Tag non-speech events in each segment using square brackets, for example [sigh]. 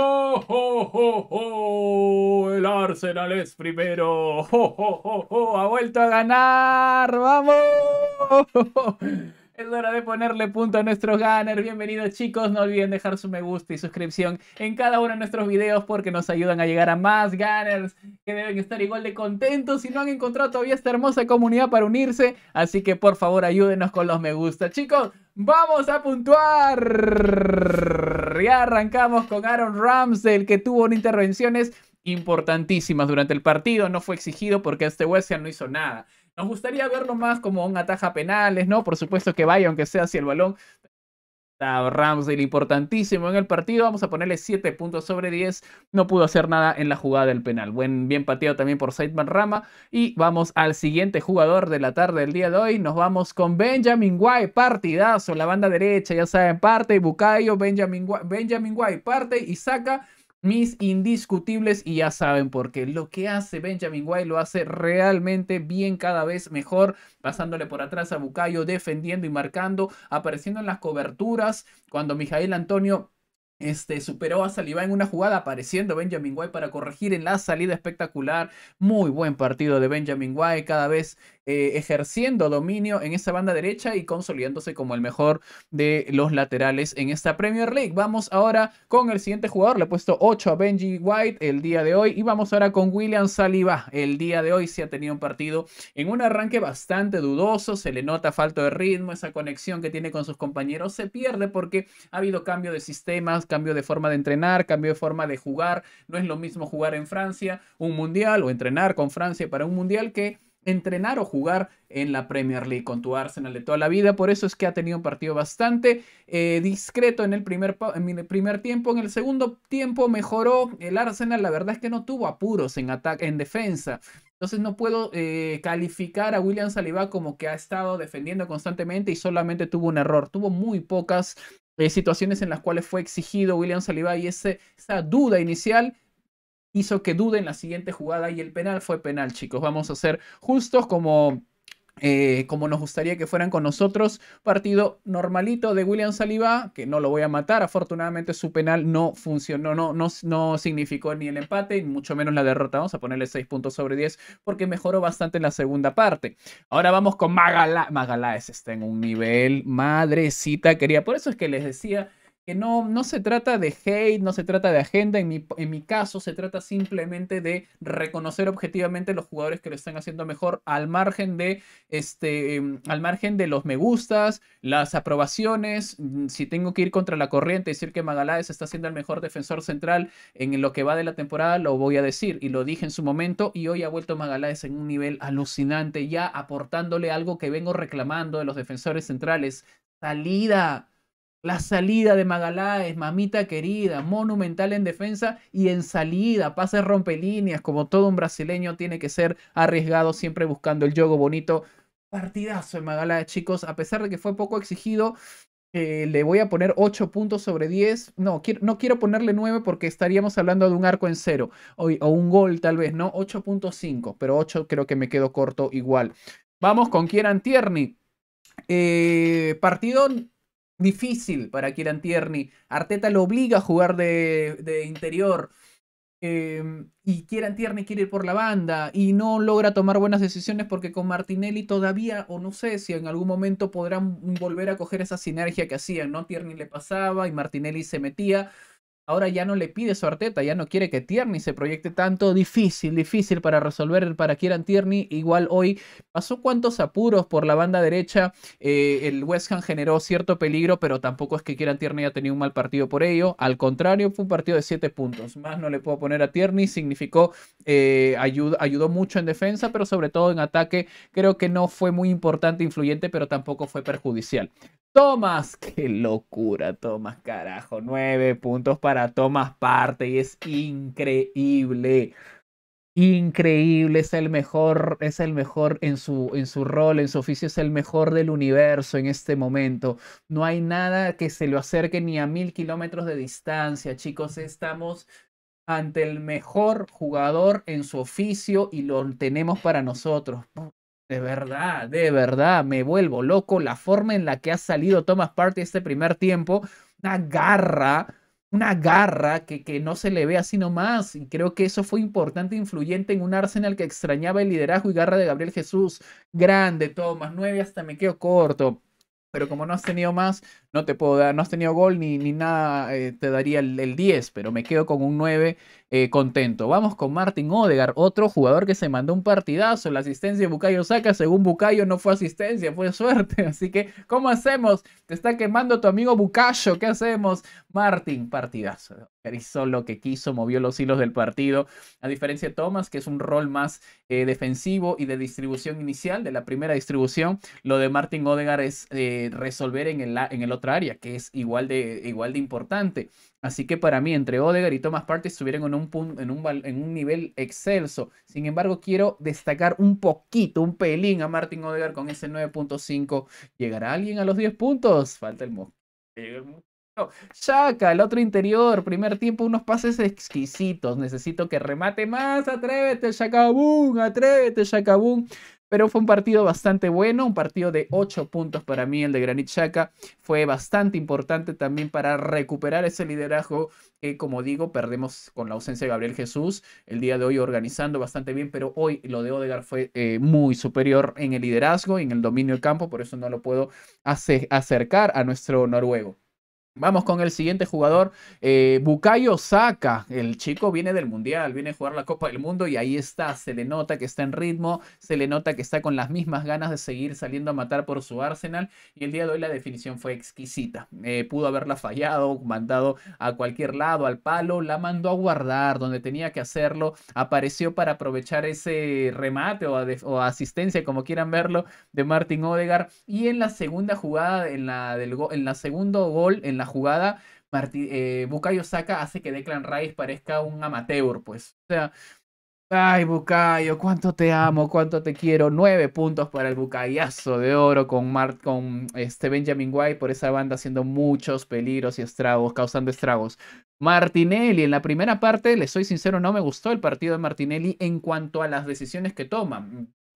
¡Oh, oh, oh, ¡Oh, El Arsenal es primero. ¡Oh, ha vuelto a ganar! ¡Vamos! Es hora de ponerle punto a nuestros ganner. Bienvenidos chicos, no olviden dejar su me gusta y suscripción en cada uno de nuestros videos porque nos ayudan a llegar a más gunners que deben estar igual de contentos si no han encontrado todavía esta hermosa comunidad para unirse. Así que por favor ayúdenos con los me gusta. Chicos, vamos a puntuar. Ya arrancamos con Aaron Ramsdale, que tuvo unas intervenciones importantísimas durante el partido. No fue exigido porque este West no hizo nada. Nos gustaría verlo más como un ataja penales, ¿no? Por supuesto que vaya, aunque sea hacia el balón, a Ramsdale importantísimo en el partido. Vamos a ponerle 7 puntos sobre 10. No pudo hacer nada en la jugada del penal. Buen, bien pateado también por Saitman Rama. Y vamos al siguiente jugador de la tarde del día de hoy. Nos vamos con Benjamin Guay. Partidazo. La banda derecha, ya saben, parte. Bucayo, Benjamin White, Benjamin parte y saca mis indiscutibles y ya saben por qué. Lo que hace Benjamin White lo hace realmente bien cada vez mejor, pasándole por atrás a Bucayo, defendiendo y marcando, apareciendo en las coberturas cuando Mijael Antonio este, superó a Saliba en una jugada apareciendo Benjamin White para corregir en la salida espectacular. Muy buen partido de Benjamin White, cada vez eh, ejerciendo dominio en esa banda derecha y consolidándose como el mejor de los laterales en esta Premier League. Vamos ahora con el siguiente jugador, le he puesto 8 a Benji White el día de hoy y vamos ahora con William Saliba. El día de hoy se ha tenido un partido en un arranque bastante dudoso, se le nota falta de ritmo, esa conexión que tiene con sus compañeros se pierde porque ha habido cambio de sistemas, cambio de forma de entrenar, cambio de forma de jugar, no es lo mismo jugar en Francia un mundial o entrenar con Francia para un mundial que entrenar o jugar en la Premier League con tu Arsenal de toda la vida. Por eso es que ha tenido un partido bastante eh, discreto en el, primer, en primer, tiempo. En el segundo tiempo mejoró el Arsenal. La verdad es que no tuvo apuros en, ataque, en defensa. Entonces no puedo eh, calificar a William Saliba como que ha estado defendiendo constantemente y solamente tuvo un error. Tuvo muy pocas eh, situaciones en las cuales fue exigido William Saliba y esa duda inicial hizo que dude en la siguiente jugada y el penal fue penal, chicos. Vamos a ser justos como eh, como nos gustaría que fueran con nosotros. Partido normalito de William Saliba, que no lo voy a matar. Afortunadamente su penal no funcionó, no, no significó ni el empate, ni mucho menos la derrota. Vamos a ponerle 6 puntos sobre 10 porque mejoró bastante en la segunda parte. Ahora vamos con Magalá. es está en un nivel madrecita, quería. Por eso es que les decía que no, no se trata de hate, no se trata de agenda, en mi, en mi caso se trata simplemente de reconocer objetivamente los jugadores que lo están haciendo mejor al margen de, este, em, al margen de los me gustas, las aprobaciones, mm, si tengo que ir contra la corriente y decir que Magaláes está siendo el mejor defensor central en lo que va de la temporada, lo voy a decir y lo dije en su momento y hoy ha vuelto Magaláes en un nivel alucinante, ya aportándole algo que vengo reclamando de los defensores centrales, salida la salida de Magaláes, mamita querida, monumental en defensa y en salida, pases rompelíneas, como todo un brasileño tiene que ser arriesgado, siempre buscando el juego bonito. Partidazo de Magaláes, chicos, a pesar de que fue poco exigido, eh, le voy a poner 8 puntos sobre 10. No, quiero, no quiero ponerle 9 porque estaríamos hablando de un arco en cero o, un gol tal vez, ¿no? 8.5, pero 8 creo que me quedo corto igual. Vamos con Kieran Tierney. Eh, partido difícil para Kieran Tierney. Arteta lo obliga a jugar de, de interior. Em, y Kieran Tierney quiere ir por la banda y no logra tomar buenas decisiones porque con Martinelli todavía, o no sé si en algún momento podrán volver a coger esa sinergia que hacían, ¿no? Tierney le pasaba y Martinelli se metía, Ahora ya no le pide su Arteta, ya no quiere que Tierney se proyecte tanto. Difícil, difícil para resolver para Kieran Tierney. Igual hoy pasó cuantos apuros por la banda derecha. Eh, el West Ham generó cierto peligro, pero tampoco es que Kieran Tierney haya tenido un mal partido por ello. Al contrario, fue un partido de 7 puntos. Más no le puedo poner a Tierney. Significó, eh, ayudó mucho en defensa, pero sobre todo en ataque. Creo que no fue muy importante, influyente, pero tampoco fue perjudicial. Tomás, [laughs] qué locura, Tomás, carajo. Nueve puntos para Tomás parte y es increíble. Increíble, es el mejor, es el mejor en su, en su rol, en su oficio, es el mejor del universo en este momento. No hay nada que se lo acerque ni a mil kilómetros de distancia, chicos. Estamos ante el mejor jugador en su oficio y lo tenemos para nosotros. De verdad, de verdad, me vuelvo loco la forma en la que ha salido Thomas Party este primer tiempo. Una garra, una garra que, que no se le ve así nomás. Y creo que eso fue importante, e influyente en un Arsenal que extrañaba el liderazgo y garra de Gabriel Jesús. Grande, Thomas, nueve hasta me quedo corto. Pero como no has tenido más, no te puedo dar, no has tenido gol ni, ni nada, eh, te daría el, el 10, pero me quedo con un 9 eh, contento. Vamos con Martin Odegar, otro jugador que se mandó un partidazo. La asistencia de Bucayo saca según Bucayo, no fue asistencia, fue suerte. [laughs] Así que, ¿cómo hacemos? Te está quemando tu amigo Bucayo. ¿Qué hacemos? Martin, partidazo. Hizo lo que quiso, movió los hilos del partido. A diferencia de Thomas, que es un rol más eh, defensivo y de distribución inicial, de la primera distribución, lo de Martin Odegar es eh, resolver en el, en el otra área, que es igual de, igual de importante. Así que para mí, entre Odegar y Thomas Party estuvieron en un, punto, en, un, nivel excelso. Sin embargo, quiero destacar un poquito, un pelín a Martin Odegar con ese 9.5. ¿Llegará alguien a los 10 puntos? Falta el mosquito. Shaka, el otro interior, primer tiempo, unos pases exquisitos. Necesito que remate más. Atrévete, Boom. atrévete, Boom. Pero fue un partido bastante bueno, un partido de ocho puntos para mí, el de Granit Xhaka. Fue bastante importante también para recuperar ese liderazgo que, como digo, perdemos con la ausencia de Gabriel Jesús. El día de hoy organizando bastante bien, pero hoy lo de Odegar fue eh, muy superior en el liderazgo en el dominio del campo, por eso no lo puedo acercar a nuestro noruego. Vamos con el siguiente jugador, eh, Bukayo Saka. El chico viene del Mundial, viene a jugar la Copa del Mundo y ahí está. Se le nota que está en ritmo, se le nota que está con las mismas ganas de seguir saliendo a matar por su Arsenal. Y el día de hoy la definición fue exquisita. Eh, pudo haberla fallado, mandado a cualquier lado, al palo, la mandó a guardar donde tenía que hacerlo. Apareció para aprovechar ese remate o, asistencia, como quieran verlo, de Martin Odegar. Y en la segunda jugada, en la, del en la segundo gol, en la jugada, Martí, eh, Bukayo hace que Declan Rice parezca un amateur, pues. O sea, ay, Bukayo, cuánto te amo, cuánto te quiero. Nueve puntos para el Bukayazo de oro con, con este Benjamin White por esa banda haciendo muchos peligros y estragos, causando estragos. Martinelli, en la primera parte, le soy sincero, no me gustó el partido de Martinelli en cuanto a las decisiones que toma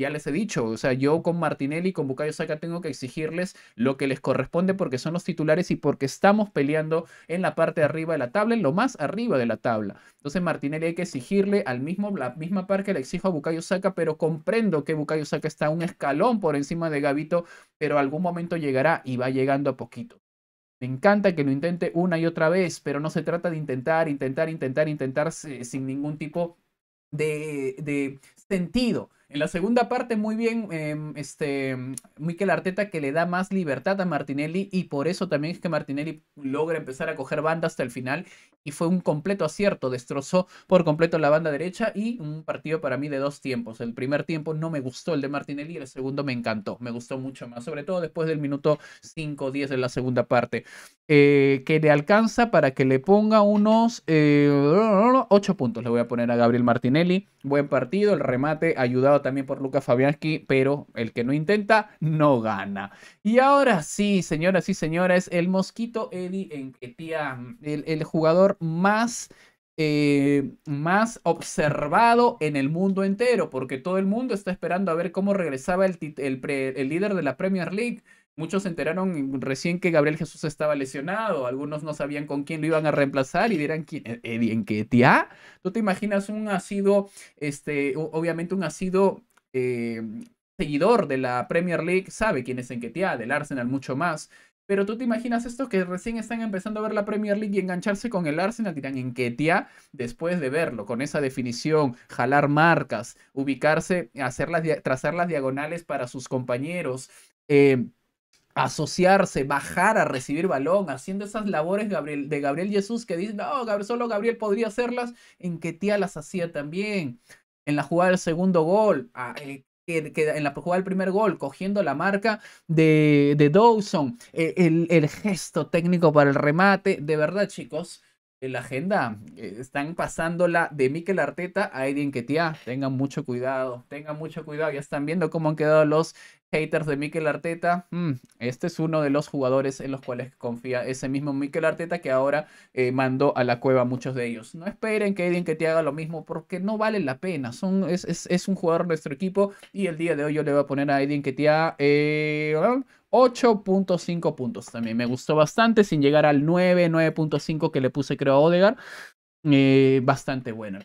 ya les he dicho, o sea, yo con Martinelli y con Bukayo Saka tengo que exigirles lo que les corresponde porque son los titulares y porque estamos peleando en la parte de arriba de la tabla, en lo más arriba de la tabla. Entonces Martinelli hay que exigirle al mismo, la misma par que le exijo a Bukayo Saka, pero comprendo que Bukayo Saka está un escalón por encima de Gavito, pero algún momento llegará y va llegando a poquito. Me encanta que lo intente una y otra vez, pero no se trata de intentar, intentar, intentar, intentar eh, sin ningún tipo de, de sentido en la segunda parte, muy bien, em, este, Mikel Arteta que le da más libertad a Martinelli y por eso también es que Martinelli logra empezar a coger banda hasta el final y fue un completo acierto, destrozó por completo la banda derecha y un partido para mí de dos tiempos. El primer tiempo no me gustó el de Martinelli y el segundo me encantó, me gustó mucho más, sobre todo después del minuto 5-10 de la segunda parte, eh, que le alcanza para que le ponga unos eh, 8 puntos, le voy a poner a Gabriel Martinelli. Buen partido, el remate ayudado también por Lucas Fabianski, pero el que no intenta no gana. Y ahora sí, señoras y señores, el Mosquito Eddie Enquetia, el, el jugador más eh, más observado en el mundo entero, porque todo el mundo está esperando a ver cómo regresaba el, el, el líder de la Premier League Muchos se enteraron recién que Gabriel Jesús estaba lesionado, algunos no sabían con quién lo iban a reemplazar y dirán quién, e-, Eddie tía? ¿Tú te imaginas un asido, este, obviamente un asido eh, seguidor de la Premier League, sabe quién es en tía. del Arsenal mucho más? Pero tú te imaginas estos que recién están empezando a ver la Premier League y engancharse con el Arsenal, dirán en tía? después de verlo, con esa definición, jalar marcas, ubicarse, hacer las, trazar las diagonales para sus compañeros. Eh, asociarse, bajar a recibir balón, haciendo esas labores de Gabriel Jesús que dice, no, solo Gabriel podría hacerlas, en que tía las hacía también. En la jugada del segundo gol, eh, en la jugada del primer gol, cogiendo la marca de, Dawson, eh, el gesto técnico para el remate, de verdad chicos, en la agenda. Eh, están pasándola de Miquel Arteta a Edin Ketia. Tengan mucho cuidado, tengan mucho cuidado. Ya están viendo cómo han quedado los haters de Miquel Arteta. Mm, este es uno de los jugadores en los cuales confía ese mismo Miquel Arteta que ahora eh, mandó a la cueva a muchos de ellos. No esperen que Edin Ketia haga lo mismo porque no vale la pena. es, un jugador de nuestro equipo y el día de hoy yo le voy a poner a Edin Ketia eh, ah, 8.5 puntos también. Me gustó bastante, sin llegar al 9, 9.5 que le puse creo a Odegar. bastante bueno.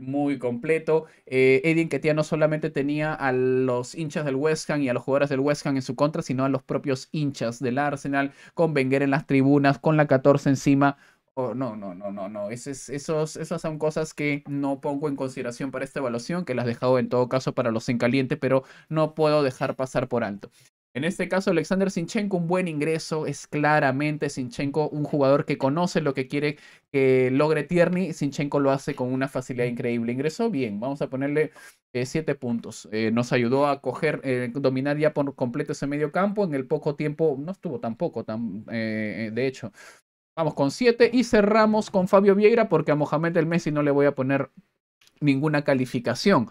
Muy completo. Eh, Edin Ketia no solamente tenía a los hinchas del West Ham y a los jugadores del West Ham en su contra, sino a los propios hinchas del Arsenal, con Wenger en las tribunas, con la 14 encima. no, no, no, no, no. esos, esas son cosas que no pongo en consideración para esta evaluación, que las he dejado en todo caso para los en caliente, pero no puedo dejar pasar por alto. En este caso, Alexander Sinchenko, un buen ingreso, es claramente Sinchenko un jugador que conoce lo que quiere que logre Tierney. Sinchenko lo hace con una facilidad increíble. Ingresó bien, vamos a ponerle 7 eh, puntos. Eh, nos ayudó a eh, dominar ya por completo ese medio campo. En el poco tiempo, no estuvo tampoco, tan, de hecho. Vamos con 7 y cerramos con Fabio Vieira porque a Mohamed El Messi no le voy a poner ninguna calificación.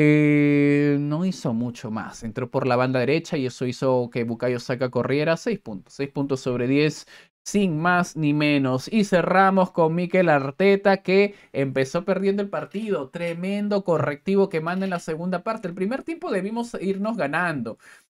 Eh, no hizo mucho más. Entró por la banda derecha y eso hizo que Bukayo saca corriera 6 puntos. 6 puntos sobre 10, sin más ni menos. Y cerramos con Miquel Arteta que empezó perdiendo el partido. Tremendo correctivo que manda en la segunda parte. El primer tiempo debimos irnos ganando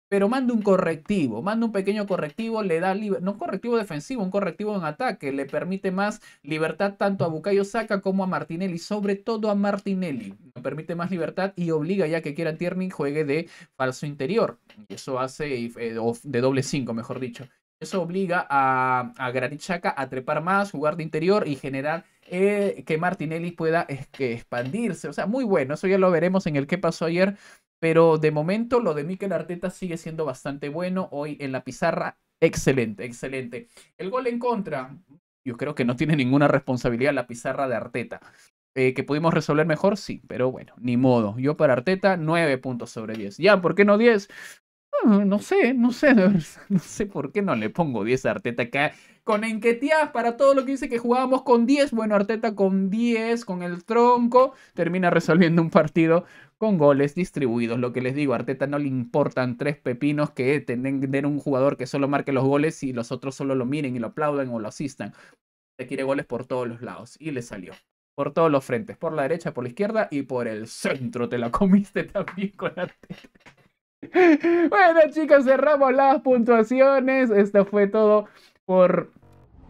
pero manda un correctivo, manda un pequeño correctivo, le da, no un correctivo defensivo, un correctivo en ataque, le permite más libertad tanto a Bukayo Saka como a Martinelli, sobre todo a Martinelli, le permite más libertad y obliga ya que quiera Tierney juegue de falso interior, y eso hace, eh, de doble 5 mejor dicho, eso obliga a, a Granit a trepar más, jugar de interior y generar eh, que Martinelli pueda que expandirse. O sea, muy bueno. Eso ya lo veremos en el que pasó ayer pero de momento lo de Mikel Arteta sigue siendo bastante bueno. Hoy en la pizarra, excelente, excelente. El gol en contra, yo creo que no tiene ninguna responsabilidad la pizarra de Arteta. Eh, que pudimos resolver mejor, sí, pero bueno, ni modo. Yo para Arteta, 9 puntos sobre 10. Ya, ¿por qué no 10? Ah, no, sé, no sé, [laughs] no sé por qué no le pongo 10 a Arteta acá. Con enqueteas para todo lo que dice que jugábamos con 10, bueno, Arteta con 10, con el tronco, termina resolviendo un partido con goles distribuidos. Lo que les digo, a Arteta no le importan tres pepinos que tener un jugador que solo marque los goles y los otros solo lo miren y lo aplaudan o lo asistan. Se quiere goles por todos los lados y le salió. Por todos los frentes, por la derecha, por la izquierda y por el centro. Te la comiste también con Arteta. [laughs] Bueno, chicos, cerramos las puntuaciones. Esto fue todo por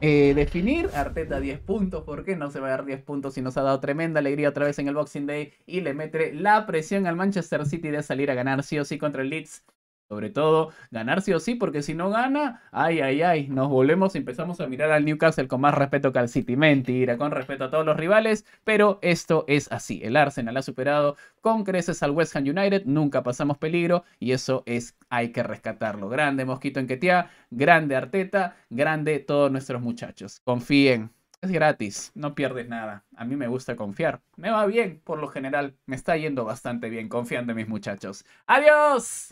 eh, definir. Arteta 10 puntos, porque no se va a dar 10 puntos si nos ha dado tremenda alegría otra vez en el Boxing Day y le mete la presión al Manchester City de salir a ganar sí o sí contra el Leeds sobre todo ganar sí o sí, porque si no gana, ay, ay, ay, nos volvemos y empezamos a mirar al Newcastle con más respeto que al City. Mentira, con respeto a todos los rivales, pero esto es así. El Arsenal ha superado con creces al West Ham United, nunca pasamos peligro y eso es, hay que rescatarlo. Grande Mosquito en Ketia, grande Arteta, grande todos nuestros muchachos. Confíen. Es gratis, no pierdes nada. A mí me gusta confiar. Me va bien, por lo general. Me está yendo bastante bien confiando en mis muchachos. ¡Adiós!